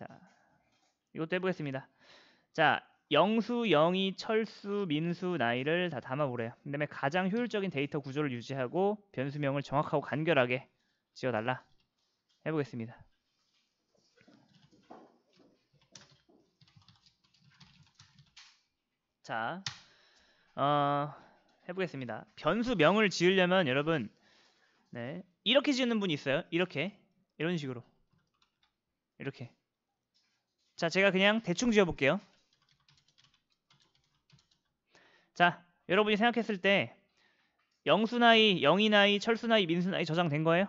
자, 이것도 해보겠습니다. 자, 영수, 영이 철수, 민수, 나이를 다 담아보래요. 그 다음에 가장 효율적인 데이터 구조를 유지하고 변수명을 정확하고 간결하게 지어달라. 해보겠습니다. 자, 어, 해보겠습니다. 변수명을 지으려면 여러분, 네, 이렇게 지는 분이 있어요. 이렇게. 이런 식으로. 이렇게. 자, 제가 그냥 대충 지어볼게요. 자, 여러분이 생각했을 때 영수나이, 영이나이, 철수나이, 민수나이 저장된 거예요?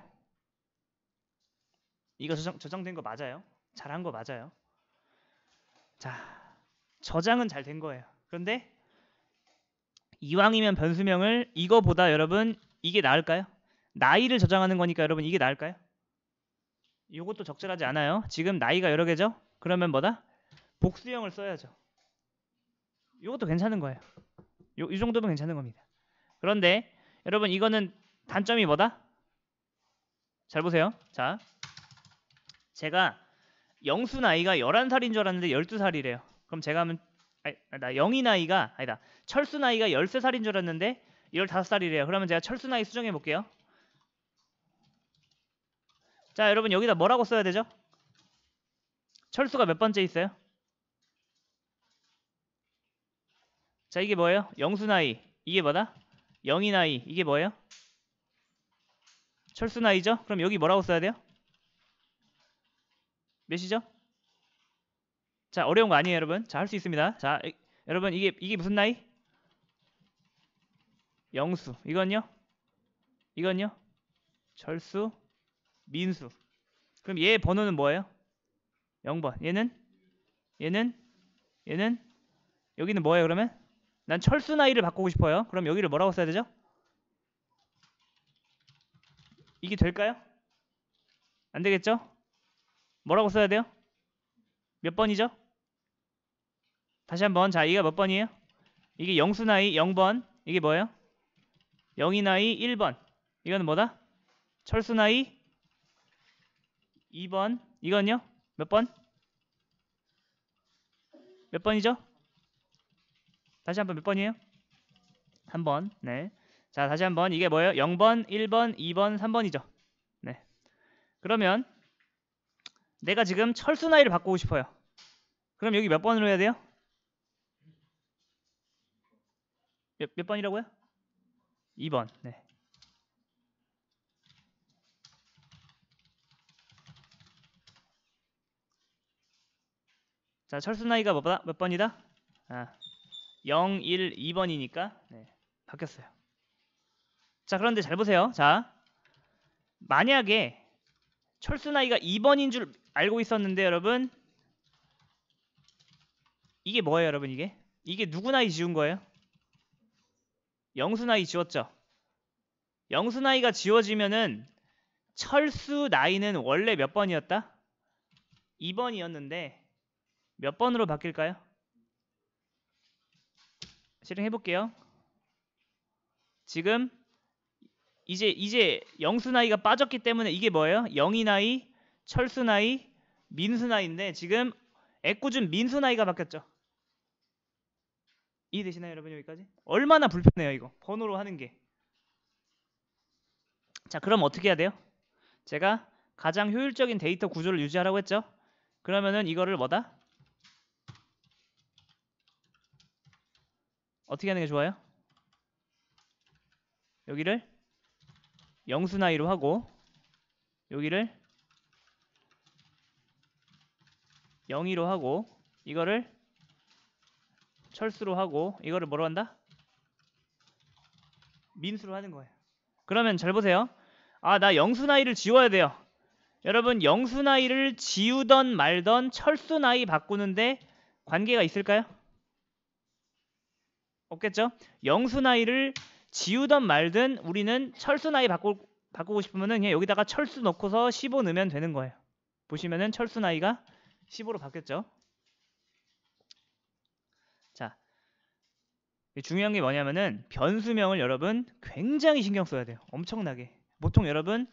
이거 저장, 저장된 거 맞아요? 잘한 거 맞아요? 자, 저장은 잘 된 거예요. 그런데 이왕이면 변수명을 이거보다 여러분 이게 나을까요? 나이를 저장하는 거니까 여러분 이게 나을까요? 이것도 적절하지 않아요. 지금 나이가 여러 개죠? 그러면 뭐다? 복수형을 써야죠. 이것도 괜찮은 거예요. 요, 이 정도면 괜찮은 겁니다. 그런데 여러분 이거는 단점이 뭐다? 잘 보세요. 자, 제가 영수 나이가 11살인 줄 알았는데 12살이래요. 그럼 제가 하면 아니, 나 영희 나이가 아니다. 철수 나이가 13살인 줄 알았는데 15살이래요. 그러면 제가 철수 나이 수정해 볼게요. 자, 여러분 여기다 뭐라고 써야 되죠? 철수가 몇 번째 있어요? 자 이게 뭐예요? 영수 나이 이게 뭐다? 영이 나이 이게 뭐예요? 철수 나이죠? 그럼 여기 뭐라고 써야 돼요? 몇이죠? 자 어려운 거 아니에요 여러분 자할 수 있습니다 자 이, 여러분 이게 이게 무슨 나이? 영수 이건요? 이건요? 철수 민수 그럼 얘 번호는 뭐예요? 0번. 얘는? 얘는? 얘는? 여기는 뭐예요 그러면? 난 철수 나이를 바꾸고 싶어요. 그럼 여기를 뭐라고 써야 되죠? 이게 될까요? 안 되겠죠? 뭐라고 써야 돼요? 몇 번이죠? 다시 한번 자 이게 몇 번이에요? 이게 영수 나이 0번 이게 뭐예요? 영인아이 1번 이거는 뭐다? 철수 나이 2번 이건요? 몇 번? 몇 번이죠? 다시 한번 몇 번이에요? 한 번. 네. 자, 다시 한번 이게 뭐예요? 0번, 1번, 2번, 3번이죠. 네. 그러면 내가 지금 철수 나이를 바꾸고 싶어요. 그럼 여기 몇 번으로 해야 돼요? 몇, 몇 번이라고요? 2번. 네. 자, 철수 나이가 몇, 몇 번이다? 아, 0, 1, 2번이니까 네, 바뀌었어요. 자, 그런데 잘 보세요. 자, 만약에 철수 나이가 2번인 줄 알고 있었는데 여러분 이게 뭐예요 여러분 이게? 이게 누구 나이 지운 거예요? 영수 나이 지웠죠? 영수 나이가 지워지면은 철수 나이는 원래 몇 번이었다? 2번이었는데 몇 번으로 바뀔까요? 실행해 볼게요. 지금 이제 이제 영수 나이가 빠졌기 때문에 이게 뭐예요? 영이 나이, 철수 나이, 민수 나이인데 지금 애꿎은 민수 나이가 바뀌었죠. 이해되시나요 여러분 여기까지? 얼마나 불편해요 이거 번호로 하는 게. 자 그럼 어떻게 해야 돼요? 제가 가장 효율적인 데이터 구조를 유지하라고 했죠. 그러면은 이거를 뭐다? 어떻게 하는 게 좋아요? 여기를 영수 나이로 하고 여기를 영이로 하고 이거를 철수로 하고 이거를 뭐로 한다? 민수로 하는 거예요. 그러면 잘 보세요. 아, 나 영수 나이를 지워야 돼요. 여러분 영수 나이를 지우던 말던 철수 나이 바꾸는데 관계가 있을까요? 없겠죠? 영수 나이를 지우던 말든 우리는 철수 나이 바꾸, 바꾸고 싶으면 그냥 여기다가 철수 넣고서 15 넣으면 되는 거예요. 보시면은 철수 나이가 15로 바뀌었죠. 자, 중요한 게 뭐냐면은 변수명을 여러분 굉장히 신경 써야 돼요. 엄청나게. 보통 여러분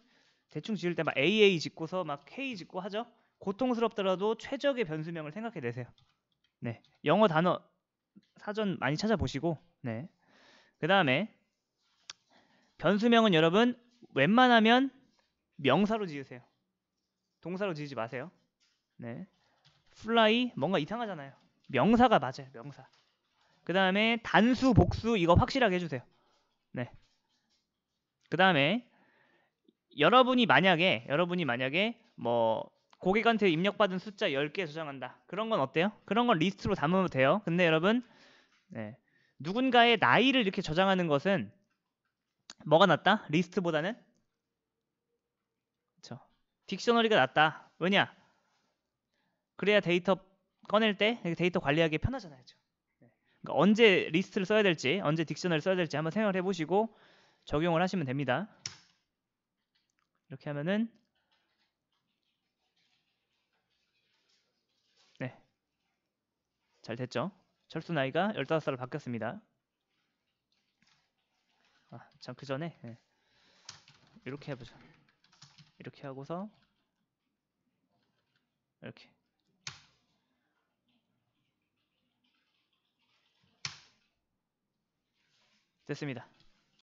대충 지을 때 막 AA 짓고서 막 K 짓고 하죠. 고통스럽더라도 최적의 변수명을 생각해 내세요. 네, 영어 단어 사전 많이 찾아보시고 네. 그 다음에 변수명은 여러분 웬만하면 명사로 지으세요. 동사로 지지 마세요. 네. fly 뭔가 이상하잖아요. 명사가 맞아요. 명사. 그 다음에 단수, 복수 이거 확실하게 해주세요. 네. 그 다음에 여러분이 만약에 여러분이 만약에 뭐 고객한테 입력받은 숫자 10개 저장한다. 그런 건 어때요? 그런 건 리스트로 담으면 돼요. 근데 여러분 네. 누군가의 나이를 이렇게 저장하는 것은 뭐가 낫다? 리스트보다는 그쵸. 딕셔너리가 낫다. 왜냐? 그래야 데이터 꺼낼 때 데이터 관리하기 편하잖아요. 네. 그러니까 언제 리스트를 써야 될지, 언제 딕셔너를 써야 될지 한번 생각을 해보시고 적용을 하시면 됩니다. 이렇게 하면은 잘 됐죠? 철수 나이가 15살로 바뀌었습니다. 아, 참그 전에 네. 이렇게 해보죠. 이렇게 하고서 이렇게 됐습니다.